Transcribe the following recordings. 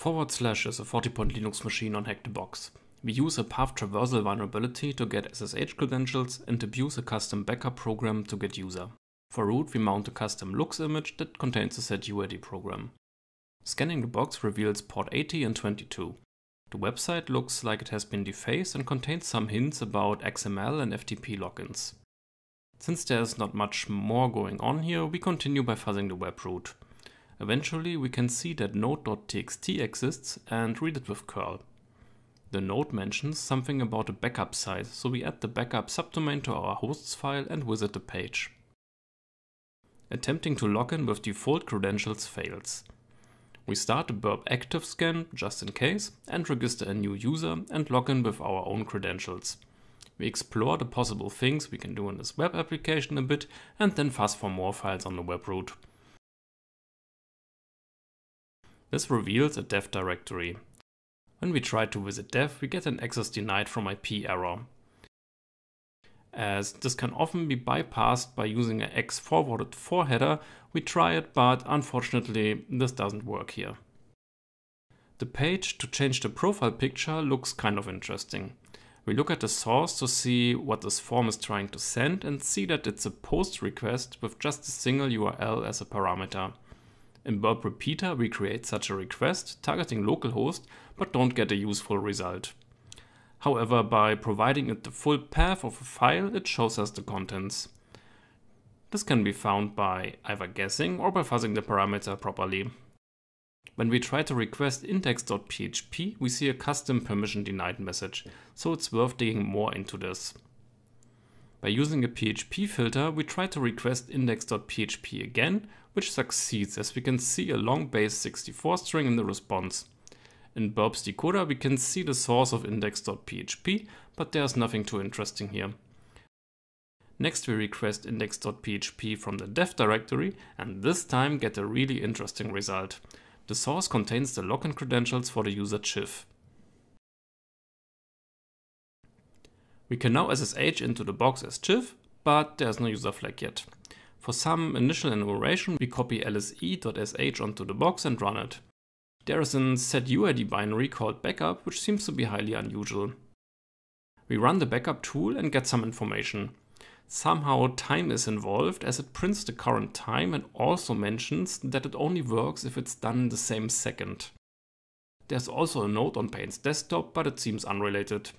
Forward slash is a 40-point Linux machine on Hack the Box. We use a path traversal vulnerability to get SSH credentials and abuse a custom backup program to get user. For root, we mount a custom looks image that contains a set UAD program. Scanning the box reveals port 80 and 22. The website looks like it has been defaced and contains some hints about XML and FTP logins. Since there is not much more going on here, we continue by fuzzing the web root. Eventually we can see that node.txt exists and read it with curl. The node mentions something about a backup site, so we add the backup subdomain to our hosts file and visit the page. Attempting to log in with default credentials fails. We start a burp active scan, just in case, and register a new user and log in with our own credentials. We explore the possible things we can do in this web application a bit and then fuss for more files on the web root. This reveals a dev directory. When we try to visit dev, we get an access denied from IP error. As this can often be bypassed by using an X forwarded X-Forwarded-For header, we try it, but unfortunately this doesn't work here. The page to change the profile picture looks kind of interesting. We look at the source to see what this form is trying to send and see that it's a post request with just a single URL as a parameter. In Imburb repeater, we create such a request targeting localhost, but don't get a useful result. However, by providing it the full path of a file, it shows us the contents. This can be found by either guessing or by fuzzing the parameter properly. When we try to request index.php, we see a custom permission denied message, so it's worth digging more into this. By using a PHP filter, we try to request index.php again, which succeeds as we can see a long base 64 string in the response. In Burp's decoder we can see the source of index.php, but there's nothing too interesting here. Next we request index.php from the dev directory and this time get a really interesting result. The source contains the login credentials for the user chif. We can now SSH into the box as chiv, but there's no user flag yet. For some initial enumeration, we copy lse.sh onto the box and run it. There is a setuid binary called backup, which seems to be highly unusual. We run the backup tool and get some information. Somehow time is involved as it prints the current time and also mentions that it only works if it's done in the same second. There's also a note on Payne's desktop, but it seems unrelated.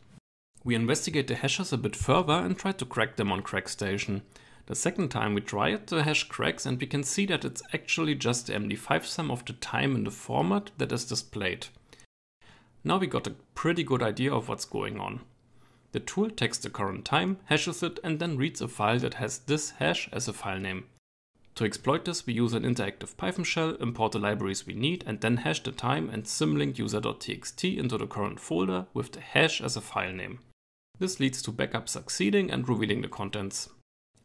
We investigate the hashes a bit further and try to crack them on Crackstation. The second time we try it, the hash cracks and we can see that it's actually just the MD5 sum of the time in the format that is displayed. Now we got a pretty good idea of what's going on. The tool takes the current time, hashes it and then reads a file that has this hash as a file name. To exploit this we use an interactive Python shell, import the libraries we need and then hash the time and symlink user.txt into the current folder with the hash as a file name. This leads to backup succeeding and revealing the contents.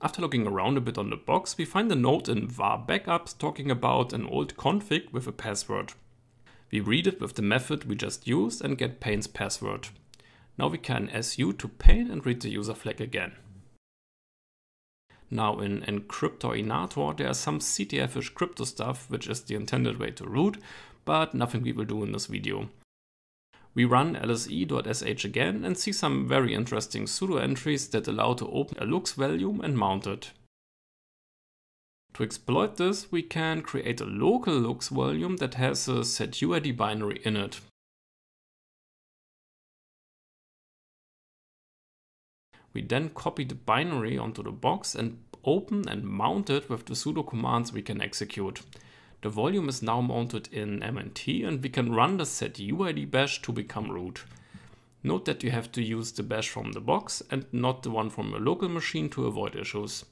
After looking around a bit on the box, we find a note in var backups talking about an old config with a password. We read it with the method we just used and get Payne's password. Now we can su to Payne and read the user flag again. Now in encryptoinator there is some CTF-ish crypto stuff, which is the intended way to root, but nothing we will do in this video. We run lse.sh again and see some very interesting pseudo entries that allow to open a looks volume and mount it. To exploit this, we can create a local looks volume that has a setuid binary in it. We then copy the binary onto the box and open and mount it with the pseudo commands we can execute. The volume is now mounted in MNT and we can run the setuid bash to become root. Note that you have to use the bash from the box and not the one from a local machine to avoid issues.